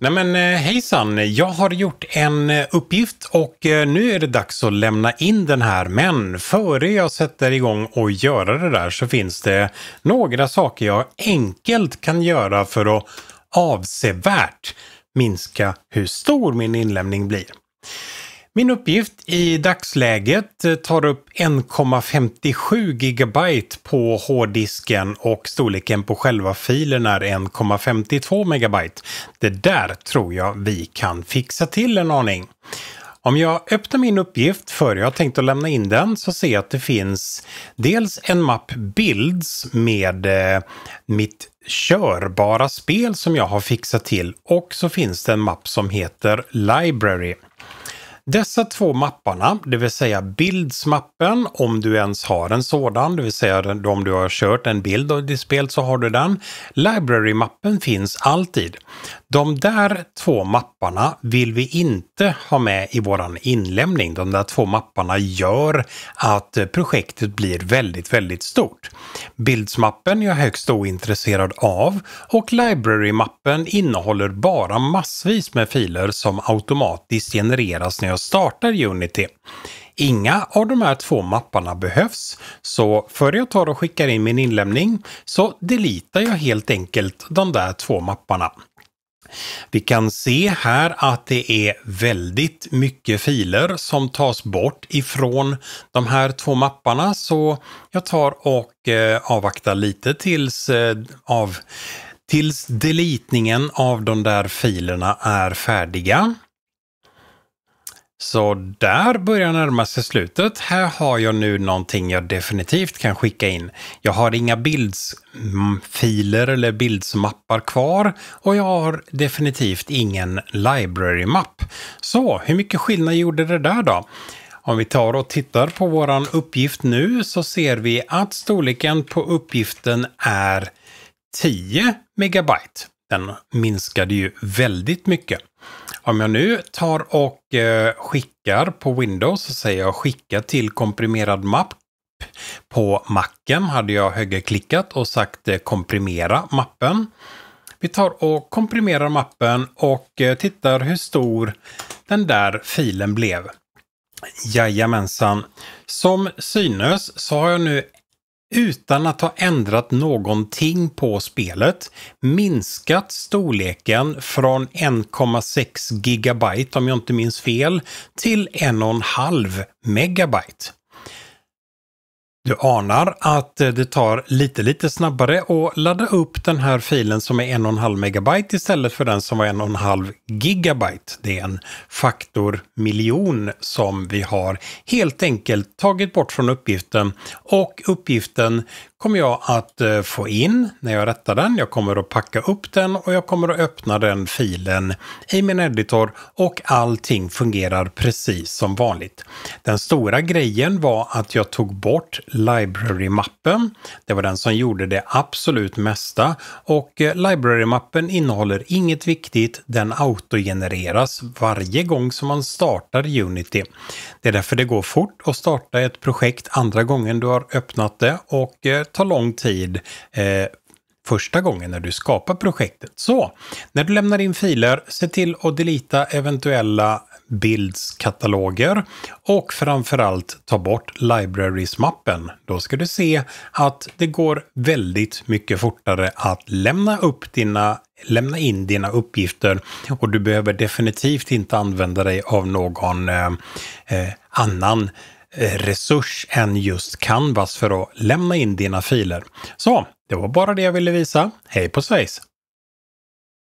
Nej men eh, hejsan, jag har gjort en eh, uppgift och eh, nu är det dags att lämna in den här. Men före jag sätter igång och gör det där så finns det några saker jag enkelt kan göra för att avsevärt minska hur stor min inlämning blir. Min uppgift i dagsläget eh, tar upp 1,57 GB på hårddisken och storleken på själva filen är 1,52 MB. Det där tror jag vi kan fixa till en aning. Om jag öppnar min uppgift för jag tänkt att lämna in den så ser jag att det finns dels en mapp Builds med eh, mitt körbara spel som jag har fixat till och så finns det en mapp som heter Library. Dessa två mapparna, det vill säga bildsmappen om du ens har en sådan, det vill säga om du har kört en bild av ditt spel så har du den. Library-mappen finns alltid. De där två mapparna vill vi inte ha med i våran inlämning. De där två mapparna gör att projektet blir väldigt, väldigt stort. Bildsmappen är jag högst ointresserad av och Library-mappen innehåller bara massvis med filer som automatiskt genereras när jag startar Unity. Inga av de här två mapparna behövs, så före jag tar och skickar in min inlämning så delitar jag helt enkelt de där två mapparna. Vi kan se här att det är väldigt mycket filer som tas bort ifrån de här två mapparna så jag tar och eh, avvaktar lite tills eh, av tills deletningen av de där filerna är färdiga. Så där börjar närma sig slutet. Här har jag nu någonting jag definitivt kan skicka in. Jag har inga bildsfiler eller bildsmappar kvar och jag har definitivt ingen library-mapp. Så hur mycket skillnad gjorde det där då? Om vi tar och tittar på våran uppgift nu så ser vi att storleken på uppgiften är 10 megabyte den minskade ju väldigt mycket. Om jag nu tar och eh, skickar på Windows så säger jag skicka till komprimerad mapp på macken hade jag högerklickat och sagt eh, komprimera mappen. Vi tar och komprimerar mappen och eh, tittar hur stor den där filen blev. Jajamensan. Som synes så har jag nu utan att ha ändrat någonting på spelet minskat storleken från 1,6 GB om jag inte minns fel till 1,5 megabyte. Du anar att eh, det tar lite, lite snabbare att ladda upp den här filen som är 1,5 megabyte istället för den som var 1,5 gigabyte. Det är en faktor miljon som vi har helt enkelt tagit bort från uppgiften och uppgiften kommer jag att eh, få in när jag rättar den. Jag kommer att packa upp den och jag kommer att öppna den filen i min editor och allting fungerar precis som vanligt. Den stora grejen var att jag tog bort library-mappen. Det var den som gjorde det absolut mesta och eh, library-mappen innehåller inget viktigt. Den autogenereras varje gång som man startar Unity. Det är därför det går fort att starta ett projekt andra gången du har öppnat det och eh, ta lång tid eh, första gången när du skapar projektet. Så, när du lämnar in filer, se till att delita eventuella bildskataloger och framförallt ta bort libraries-mappen. Då ska du se att det går väldigt mycket fortare att lämna, upp dina, lämna in dina uppgifter och du behöver definitivt inte använda dig av någon eh, eh annan Eh, resurs än just Canvas för att lämna in dina filer. Så, det var bara det jag ville visa. Hej på svejs!